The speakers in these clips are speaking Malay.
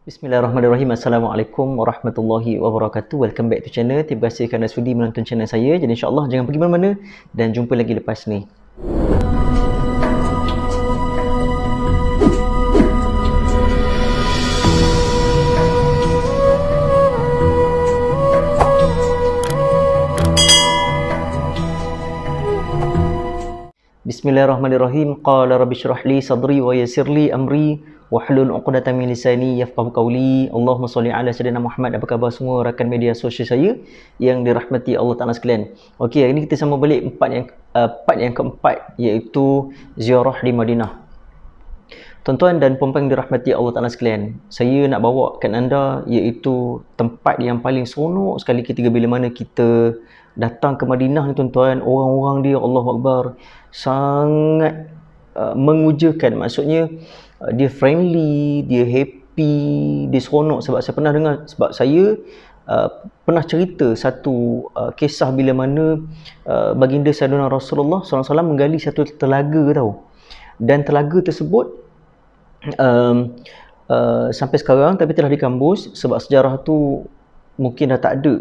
Bismillahirrahmanirrahim. Assalamualaikum warahmatullahi wabarakatuh. Welcome back to channel. Terima kasih kerana sudi menonton channel saya. Jadi insyaAllah jangan pergi mana-mana dan jumpa lagi lepas ni. Bismillahirrahmanirrahim. Qala rabbi syrahli sadri wa yasirli amri wahlul uqdatan min lisani yafqahu qawli. Allahumma salli ala sayyidina Muhammad. Apa khabar semua rakan media sosial saya yang dirahmati Allah Taala sekalian. Okey, hari ini kita sama balik empat yang uh, part yang keempat iaitu ziarah di Madinah. Tuan-tuan dan puan dirahmati Allah Taala sekalian. Saya nak bawakan anda iaitu tempat yang paling seronok sekali ketika bila mana kita datang ke Madinah ni tuan-tuan, orang-orang dia Allahuakbar sangat uh, mengujakan maksudnya Uh, dia friendly, dia happy, dia seronok sebab saya pernah dengar sebab saya uh, pernah cerita satu uh, kisah bila mana uh, baginda Sayyidina Rasulullah SAW menggali satu telaga tau dan telaga tersebut um, uh, sampai sekarang tapi telah dikambus sebab sejarah tu mungkin dah tak ada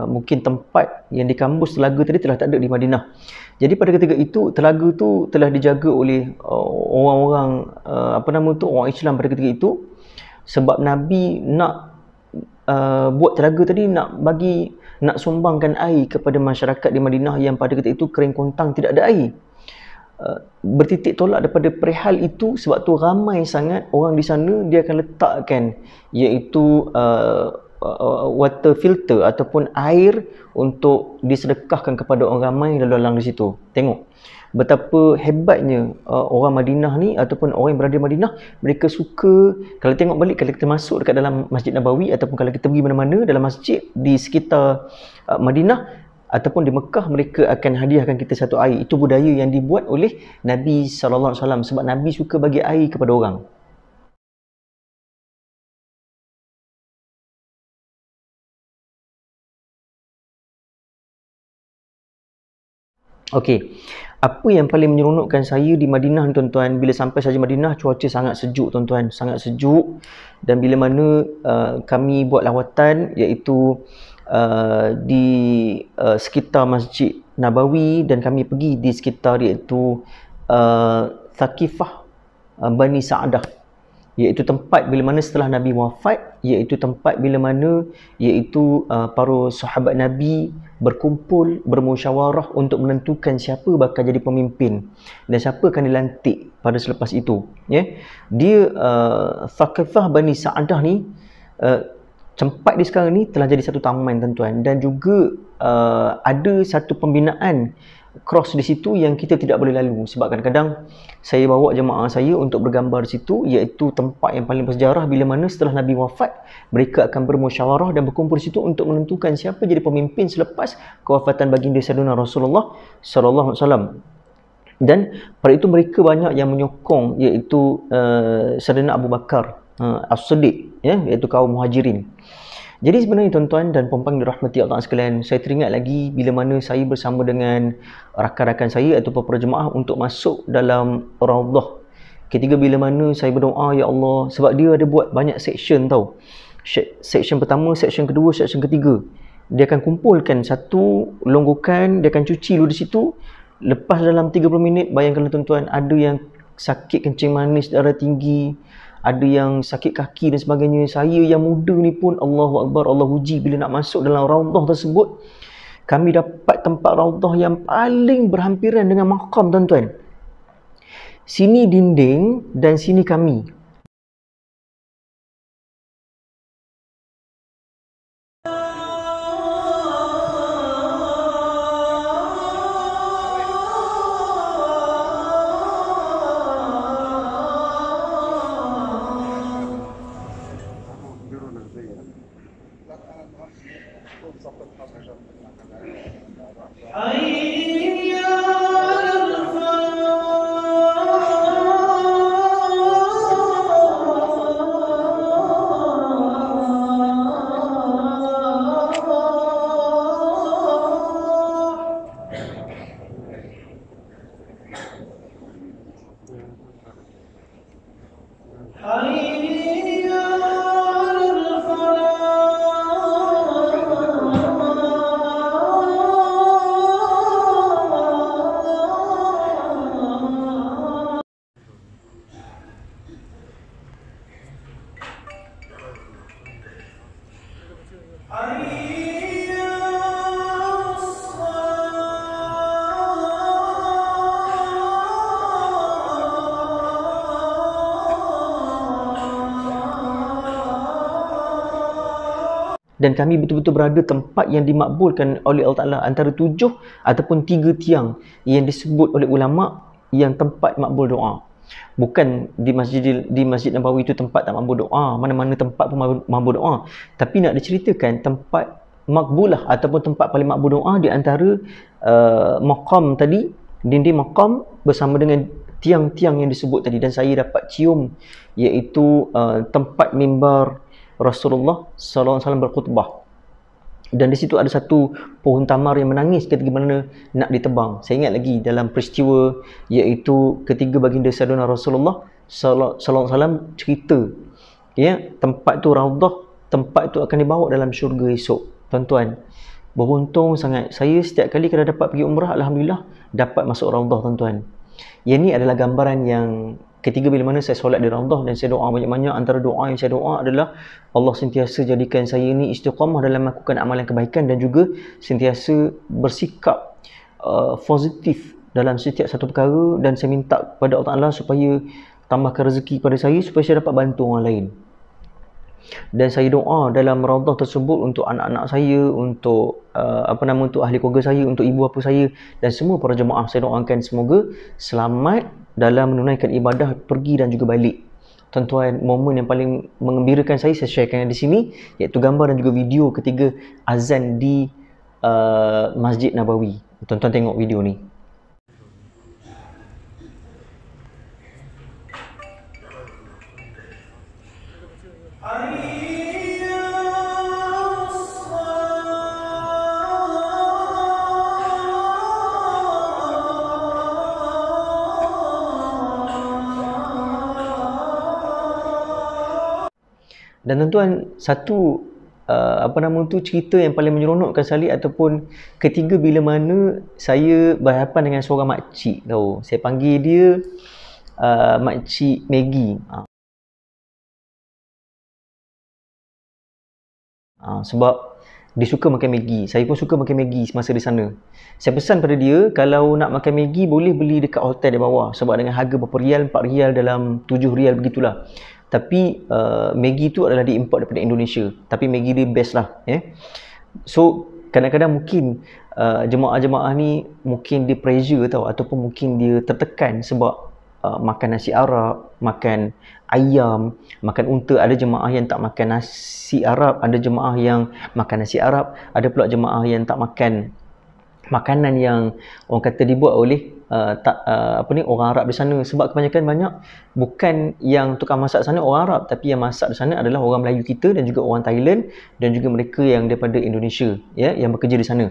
uh, mungkin tempat yang dikambus telaga tadi telah tak ada di Madinah jadi pada ketika itu telaga tu telah dijaga oleh uh, orang-orang uh, apa nama tu orang Islam pada ketika itu sebab Nabi nak uh, buat telaga tadi nak bagi nak sumbangkan air kepada masyarakat di Madinah yang pada ketika itu kering kontang tidak ada air. Uh, bertitik tolak daripada perihal itu sebab tu ramai sangat orang di sana dia akan letakkan iaitu uh, Uh, water filter ataupun air untuk disedekahkan kepada orang ramai lalu lalang di situ. Tengok betapa hebatnya uh, orang Madinah ni ataupun orang yang berada di Madinah mereka suka kalau tengok balik kalau kita masuk dekat dalam Masjid Nabawi ataupun kalau kita pergi mana-mana dalam masjid di sekitar uh, Madinah ataupun di Mekah mereka akan hadiahkan kita satu air itu budaya yang dibuat oleh Nabi saw. alaihi sebab Nabi suka bagi air kepada orang Okey. Apa yang paling menyeronokkan saya di Madinah tuan-tuan, bila sampai saja Madinah cuaca sangat sejuk tuan-tuan, sangat sejuk dan bila mana uh, kami buat lawatan iaitu uh, di uh, sekitar Masjid Nabawi dan kami pergi di sekitar iaitu uh, Thaqifah uh, Bani Sa'adah iaitu tempat bila mana setelah Nabi wafat iaitu tempat bila mana iaitu uh, para sahabat Nabi berkumpul bermusyawarah untuk menentukan siapa bakal jadi pemimpin dan siapa akan dilantik pada selepas itu ya yeah. dia uh, thaqifah bani sa'adah ni eh, tempat uh, di sekarang ni telah jadi satu taman tuan-tuan dan juga uh, ada satu pembinaan cross di situ yang kita tidak boleh lalu sebab kadang-kadang saya bawa jemaah saya untuk bergambar di situ iaitu tempat yang paling bersejarah bila mana setelah Nabi wafat mereka akan bermusyawarah dan berkumpul di situ untuk menentukan siapa jadi pemimpin selepas kewafatan baginda Saduna Rasulullah sallallahu alaihi wasallam dan pada itu mereka banyak yang menyokong iaitu uh, eh, Saidina Abu Bakar uh, As-Siddiq ya iaitu kaum Muhajirin jadi sebenarnya tuan-tuan dan puan-puan dirahmati Allah sekalian, saya teringat lagi bila mana saya bersama dengan rakan-rakan saya atau para jemaah untuk masuk dalam Raudhah. Ketika bila mana saya berdoa, Ya Allah, sebab dia ada buat banyak section tau. Section pertama, section kedua, section ketiga. Dia akan kumpulkan satu longgokan, dia akan cuci dulu di situ. Lepas dalam 30 minit, bayangkanlah tuan-tuan, ada yang sakit kencing manis, darah tinggi, ada yang sakit kaki dan sebagainya saya yang muda ni pun Allahu akbar Allah uji bila nak masuk dalam raudhah tersebut kami dapat tempat raudhah yang paling berhampiran dengan makam tuan-tuan sini dinding dan sini kami dan kami betul-betul berada tempat yang dimakbulkan oleh Allah Ta'ala antara tujuh ataupun tiga tiang yang disebut oleh ulama' yang tempat makbul doa bukan di masjid di masjid Nabawi itu tempat tak mampu doa mana-mana tempat pun mampu doa tapi nak diceritakan tempat makbulah ataupun tempat paling makbul doa di antara uh, maqam tadi dinding maqam bersama dengan tiang-tiang yang disebut tadi dan saya dapat cium iaitu uh, tempat mimbar Rasulullah SAW berkutbah. Dan di situ ada satu pohon tamar yang menangis ketika mana nak ditebang. Saya ingat lagi dalam peristiwa iaitu ketika baginda Sayyidina Rasulullah SAW cerita ya tempat tu raudah, tempat tu akan dibawa dalam syurga esok. Tuan-tuan, beruntung sangat. Saya setiap kali kalau dapat pergi umrah, Alhamdulillah dapat masuk raudah tuan-tuan. Yang ni adalah gambaran yang ketiga bila mana saya solat di Ramadhan dan saya doa banyak-banyak antara doa yang saya doa adalah Allah sentiasa jadikan saya ini istiqamah dalam melakukan amalan kebaikan dan juga sentiasa bersikap uh, positif dalam setiap satu perkara dan saya minta kepada Allah Ta'ala supaya tambahkan rezeki pada saya supaya saya dapat bantu orang lain dan saya doa dalam raudhah tersebut untuk anak-anak saya untuk uh, apa nama untuk ahli keluarga saya untuk ibu bapa saya dan semua para jemaah saya doakan semoga selamat dalam menunaikan ibadah pergi dan juga balik tuan-tuan momen yang paling mengembirakan saya saya sharekan di sini iaitu gambar dan juga video ketiga azan di uh, Masjid Nabawi tuan-tuan tengok video ni Dan tuan-tuan, satu uh, apa nama tu cerita yang paling menyeronokkan sekali ataupun ketiga bila mana saya berhadapan dengan seorang makcik tau. Saya panggil dia uh, makcik Maggie. Uh. Ha, sebab dia suka makan Maggi. Saya pun suka makan Maggi semasa di sana. Saya pesan pada dia kalau nak makan Maggi boleh beli dekat hotel di bawah sebab dengan harga berapa rial, 4 rial dalam 7 rial begitulah tapi uh, Maggi tu adalah diimport daripada Indonesia tapi Maggi dia best lah yeah. so kadang-kadang mungkin uh, jemaah-jemaah ni mungkin dia pressure tau ataupun mungkin dia tertekan sebab uh, makan nasi Arab makan ayam makan unta ada jemaah yang tak makan nasi Arab ada jemaah yang makan nasi Arab ada pula jemaah yang tak makan makanan yang orang kata dibuat oleh uh, tak uh, apa ni orang Arab di sana sebab kebanyakan banyak bukan yang tukang masak sana orang Arab tapi yang masak di sana adalah orang Melayu kita dan juga orang Thailand dan juga mereka yang daripada Indonesia ya yang bekerja di sana.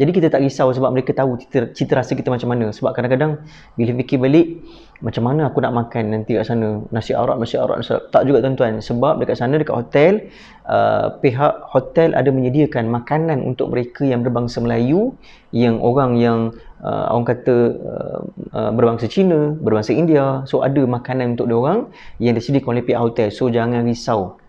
Jadi kita tak risau sebab mereka tahu cita rasa kita macam mana sebab kadang-kadang bila fikir balik macam mana aku nak makan nanti kat sana nasi Arab nasi Arab nasi tak juga tuan-tuan sebab dekat sana dekat hotel uh, pihak hotel ada menyediakan makanan untuk mereka yang berbangsa Melayu yang orang yang uh, orang kata uh, uh, berbangsa Cina, berbangsa India, so ada makanan untuk dia orang yang disediakan oleh pihak hotel. So jangan risau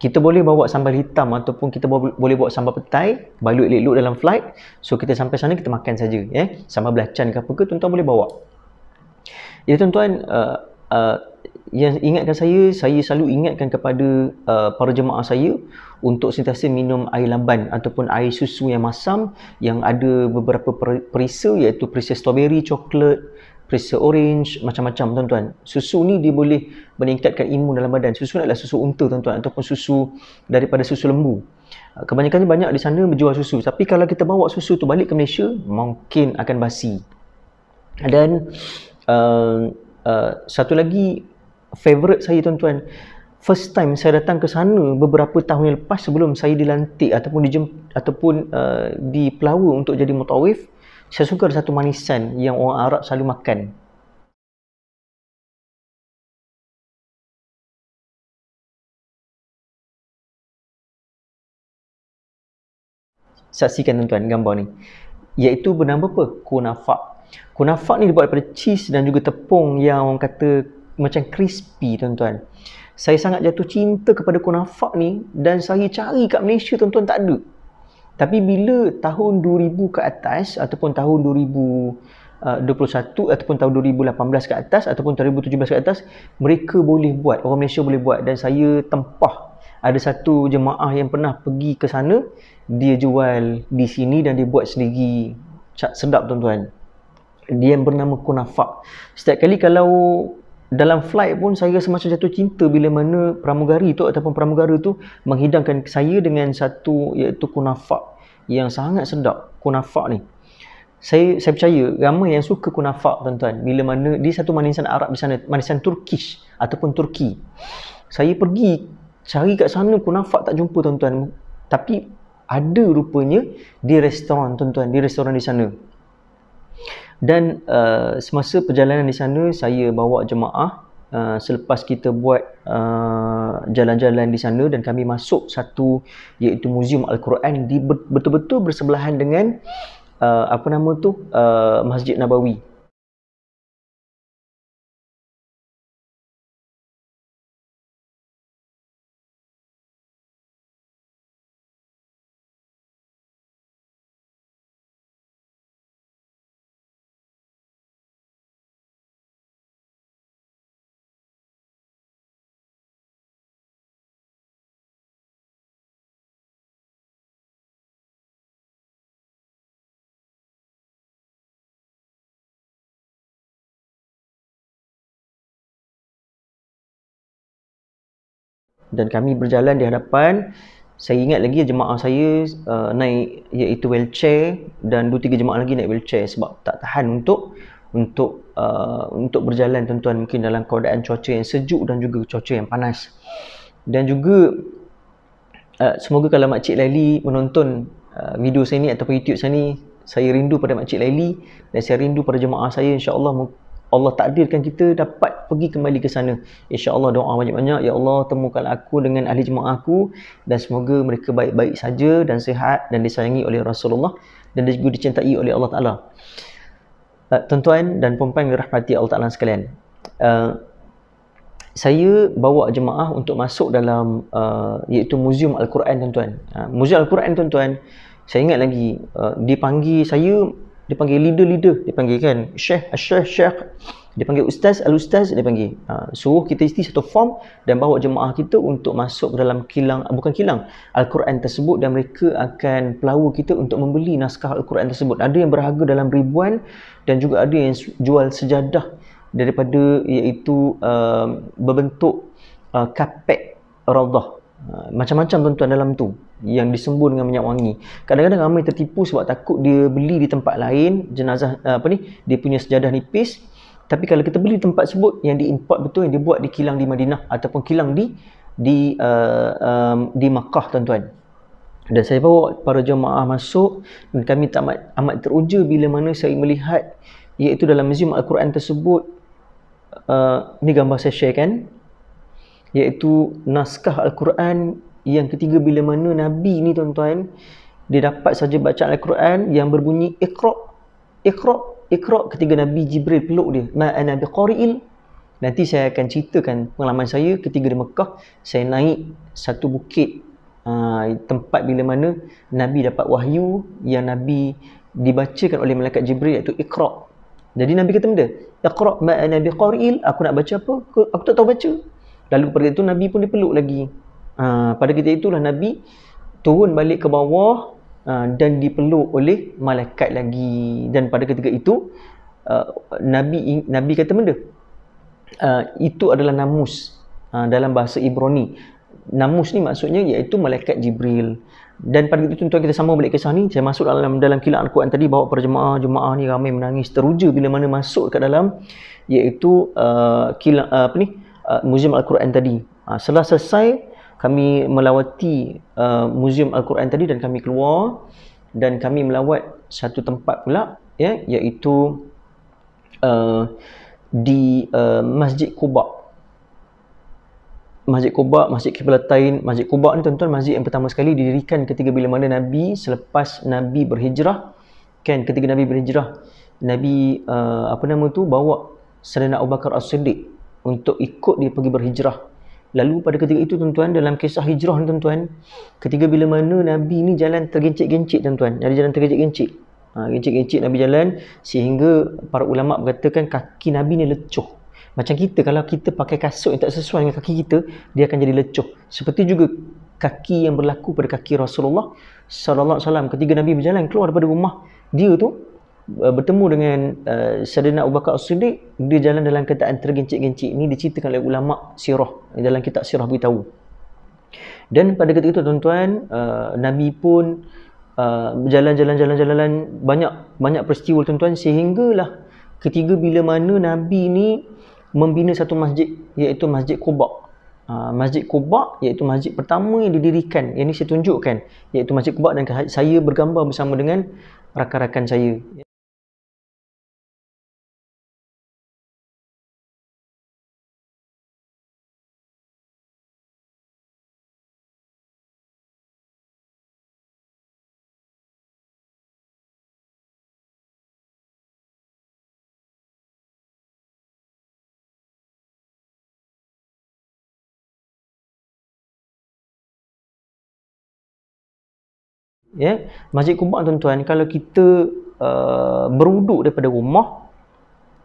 kita boleh bawa sambal hitam ataupun kita boleh bawa sambal petai balut elok-elok dalam flight so kita sampai sana kita makan saja eh sambal belacan ke apa ke tuan-tuan boleh bawa jadi ya, tuan-tuan uh, uh, yang ingatkan saya saya selalu ingatkan kepada uh, para jemaah saya untuk sentiasa minum air lamban ataupun air susu yang masam yang ada beberapa perisa iaitu perisa strawberry coklat periksa orange, macam-macam tuan-tuan. Susu ni dia boleh meningkatkan imun dalam badan. Susu ni adalah susu unta tuan-tuan ataupun susu daripada susu lembu. Ah, kebanyakannya banyak di sana berjual susu. Tapi kalau kita bawa susu tu balik ke Malaysia, mungkin akan basi. Dan uh, uh, satu lagi favourite saya tuan-tuan, first time saya datang ke sana beberapa tahun yang lepas sebelum saya dilantik ataupun dijem ataupun uh, dipelawa untuk jadi mutawif, saya suka ada satu manisan yang orang Arab selalu makan. Saksikan tuan-tuan gambar ni. Iaitu bernama apa? Kunafa. Kunafa ni dibuat daripada cheese dan juga tepung yang orang kata macam crispy tuan-tuan. Saya sangat jatuh cinta kepada kunafa ni dan saya cari kat Malaysia tuan-tuan tak ada. Tapi bila tahun 2000 ke atas ataupun tahun 2021 eh, ataupun tahun 2018 ke atas ataupun 2017 ke atas mereka boleh buat, orang Malaysia boleh buat dan saya tempah ada satu jemaah yang pernah pergi ke sana dia jual di sini dan dia buat sendiri sedap tuan-tuan dia yang bernama Kunafak setiap kali kalau dalam flight pun saya semacam jatuh cinta bila mana pramugari tu ataupun pramugara tu menghidangkan saya dengan satu iaitu kunafa yang sangat sedap kunafa ni saya saya percaya ramai yang suka kunafa tuan-tuan bila mana di satu manisan Arab di sana manisan Turkish ataupun Turki saya pergi cari kat sana kunafa tak jumpa tuan-tuan tapi ada rupanya di restoran tuan-tuan di restoran di sana dan uh, semasa perjalanan di sana saya bawa jemaah uh, selepas kita buat uh, jalan-jalan di sana dan kami masuk satu iaitu Museum Al-Quran di betul-betul bersebelahan dengan uh, apa nama tu uh, Masjid Nabawi dan kami berjalan di hadapan saya ingat lagi jemaah saya uh, naik iaitu wheelchair dan dua tiga jemaah lagi naik wheelchair sebab tak tahan untuk untuk uh, untuk berjalan tuan-tuan mungkin dalam keadaan cuaca yang sejuk dan juga cuaca yang panas dan juga uh, semoga kalau makcik Laili menonton uh, video saya ni ataupun YouTube saya ni saya rindu pada makcik Laili dan saya rindu pada jemaah saya insya-Allah Allah takdirkan kita dapat pergi kembali ke sana. Insya Allah doa banyak-banyak. Ya Allah, temukan aku dengan ahli jemaah aku dan semoga mereka baik-baik saja dan sehat dan disayangi oleh Rasulullah dan juga dicintai oleh Allah Ta'ala. Eh, tuan-tuan dan perempuan yang dirahmati Allah Ta'ala sekalian. Uh, saya bawa jemaah untuk masuk dalam uh, iaitu Museum Al-Quran, tuan-tuan. Uh, Museum Al-Quran, tuan-tuan, saya ingat lagi, uh, dipanggil saya dia panggil leader-leader dia panggil kan syekh eh, syekh syekh dia panggil ustaz al-ustaz dia panggil ha, suruh kita isi satu form dan bawa jemaah kita untuk masuk dalam kilang ah, bukan kilang al-Quran tersebut dan mereka akan pelawa kita untuk membeli naskah al-Quran tersebut ada yang berharga dalam ribuan dan juga ada yang jual sejadah daripada iaitu uh, berbentuk uh, kapek rawdah ha, macam-macam tuan-tuan dalam tu yang disembun dengan minyak wangi. Kadang-kadang ramai tertipu sebab takut dia beli di tempat lain jenazah eh, apa ni dia punya sejadah nipis. Tapi kalau kita beli tempat sebut yang diimport betul yang dibuat di kilang di Madinah ataupun kilang di di uh, um, di Makkah tuan-tuan. Dan saya bawa para jemaah masuk dan kami amat amat teruja bila mana saya melihat iaitu dalam museum Al-Quran tersebut uh, ni gambar saya share kan iaitu naskah Al-Quran yang ketiga bila mana Nabi ni tuan-tuan dia dapat saja baca Al-Quran yang berbunyi Iqra. Iqra, Iqra ketika Nabi Jibril peluk dia. Ma ana biqari'il. Nanti saya akan ceritakan pengalaman saya ketika di Mekah, saya naik satu bukit ah, tempat bila mana Nabi dapat wahyu yang Nabi dibacakan oleh malaikat Jibril iaitu Iqra. Jadi Nabi kata benda, Iqra ma ana biqari'il, aku nak baca apa? Aku tak tahu baca. Lalu pada itu Nabi pun dipeluk lagi uh, pada ketika itulah Nabi turun balik ke bawah uh, dan dipeluk oleh malaikat lagi dan pada ketika itu uh, Nabi Nabi kata benda uh, itu adalah namus uh, dalam bahasa Ibrani namus ni maksudnya iaitu malaikat Jibril dan pada ketika itu tuan kita sama balik kisah ni saya masuk dalam dalam kilat Al-Quran tadi bawa para jemaah jemaah ni ramai menangis teruja bila mana masuk ke dalam iaitu uh, kilat uh, apa ni uh, muzium Al-Quran tadi uh, setelah selesai kami melawati uh, Museum Al-Quran tadi dan kami keluar dan kami melawat satu tempat pula ya iaitu uh, di uh, Masjid Kubah Masjid Quba, Masjid Kiblatain, Masjid Quba ni tuan-tuan masjid yang pertama sekali didirikan ketika bila mana Nabi selepas Nabi berhijrah kan ketika Nabi berhijrah Nabi uh, apa nama tu bawa Sayyidina Abu Bakar As-Siddiq untuk ikut dia pergi berhijrah Lalu pada ketika itu tuan-tuan dalam kisah hijrah ni tuan-tuan, ketika bila mana Nabi ni jalan tergencik-gencik tuan-tuan, jadi jalan tergencik-gencik. Ha, gencik-gencik Nabi jalan sehingga para ulama mengatakan kaki Nabi ni lecuh. Macam kita kalau kita pakai kasut yang tak sesuai dengan kaki kita, dia akan jadi lecuh. Seperti juga kaki yang berlaku pada kaki Rasulullah sallallahu alaihi wasallam ketika Nabi berjalan keluar daripada rumah dia tu uh, bertemu dengan uh, Sayyidina Abu Bakar As-Siddiq dia jalan dalam keadaan tergencik-gencik ini diceritakan oleh ulama sirah dalam kitab sirah beritahu dan pada ketika itu tuan-tuan uh, nabi pun jalan jalan jalan jalan uh, banyak banyak peristiwa tuan-tuan sehinggalah ketiga bila mana nabi ni membina satu masjid iaitu masjid Quba uh, Masjid Quba iaitu masjid pertama yang didirikan yang ini saya tunjukkan iaitu Masjid Quba dan saya bergambar bersama dengan rakan-rakan saya Ya, Masjid Kuba tuan-tuan, kalau kita uh, beruduk daripada rumah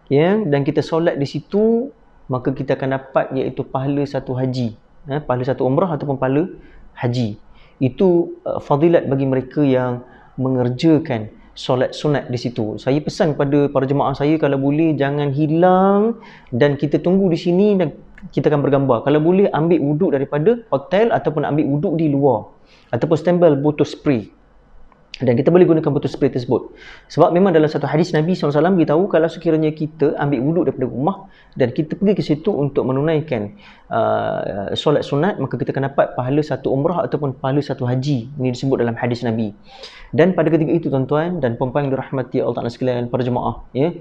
ya dan kita solat di situ, maka kita akan dapat iaitu pahala satu haji, ya, pahala satu umrah ataupun pahala haji. Itu uh, fadilat bagi mereka yang mengerjakan solat sunat di situ. Saya pesan kepada para jemaah saya kalau boleh jangan hilang dan kita tunggu di sini dan kita akan bergambar. Kalau boleh ambil wuduk daripada hotel ataupun ambil wuduk di luar ataupun stempel botol spray. Dan kita boleh gunakan botol spray tersebut. Sebab memang dalam satu hadis Nabi SAW beritahu kalau sekiranya kita ambil wuduk daripada rumah dan kita pergi ke situ untuk menunaikan uh, solat sunat maka kita akan dapat pahala satu umrah ataupun pahala satu haji. Ini disebut dalam hadis Nabi. Dan pada ketika itu tuan-tuan dan perempuan yang dirahmati Allah Ta'ala sekalian para jemaah. Ya,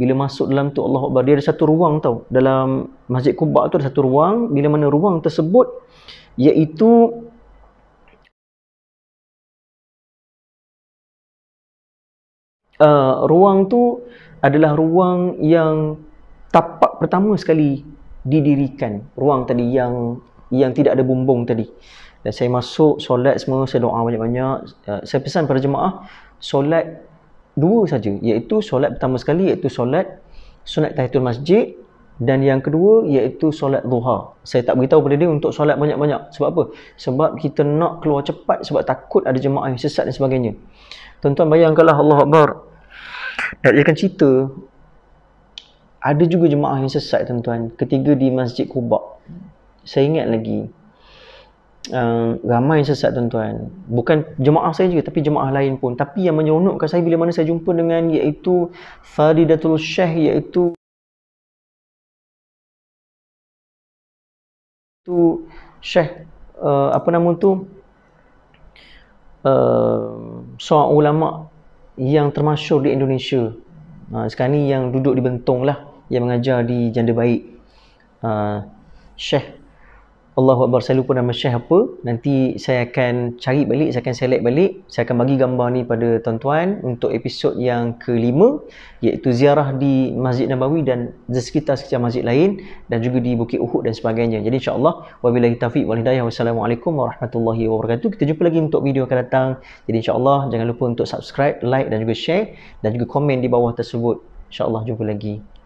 bila masuk dalam tu Allah Akbar dia ada satu ruang tau dalam Masjid Kubah tu ada satu ruang bila mana ruang tersebut iaitu uh, ruang tu adalah ruang yang tapak pertama sekali didirikan ruang tadi yang yang tidak ada bumbung tadi dan saya masuk solat semua saya doa banyak-banyak uh, saya pesan pada jemaah solat dua saja iaitu solat pertama sekali iaitu solat sunat tahiyatul masjid dan yang kedua iaitu solat duha. Saya tak beritahu pada dia untuk solat banyak-banyak. Sebab apa? Sebab kita nak keluar cepat sebab takut ada jemaah yang sesat dan sebagainya. Tuan-tuan bayangkanlah Allah Akbar. Nak dia akan cerita. Ada juga jemaah yang sesat tuan-tuan. Ketiga di Masjid Kubak. Saya ingat lagi uh, ramai sesat tuan-tuan bukan jemaah saya juga tapi jemaah lain pun tapi yang menyeronokkan saya bila mana saya jumpa dengan iaitu Faridatul Syekh iaitu tu Syekh uh, apa nama tu Uh, seorang ulama yang termasyur di Indonesia uh, ha, sekarang ni yang duduk di Bentong lah yang mengajar di Janda Baik uh, Syekh Allahu Akbar saya lupa nama syekh apa nanti saya akan cari balik saya akan select balik saya akan bagi gambar ni pada tuan-tuan untuk episod yang kelima iaitu ziarah di Masjid Nabawi dan di sekitar-sekitar masjid lain dan juga di Bukit Uhud dan sebagainya jadi insyaAllah wabillahi taufiq wal hidayah wassalamualaikum warahmatullahi wabarakatuh kita jumpa lagi untuk video akan datang jadi insyaAllah jangan lupa untuk subscribe like dan juga share dan juga komen di bawah tersebut insyaAllah jumpa lagi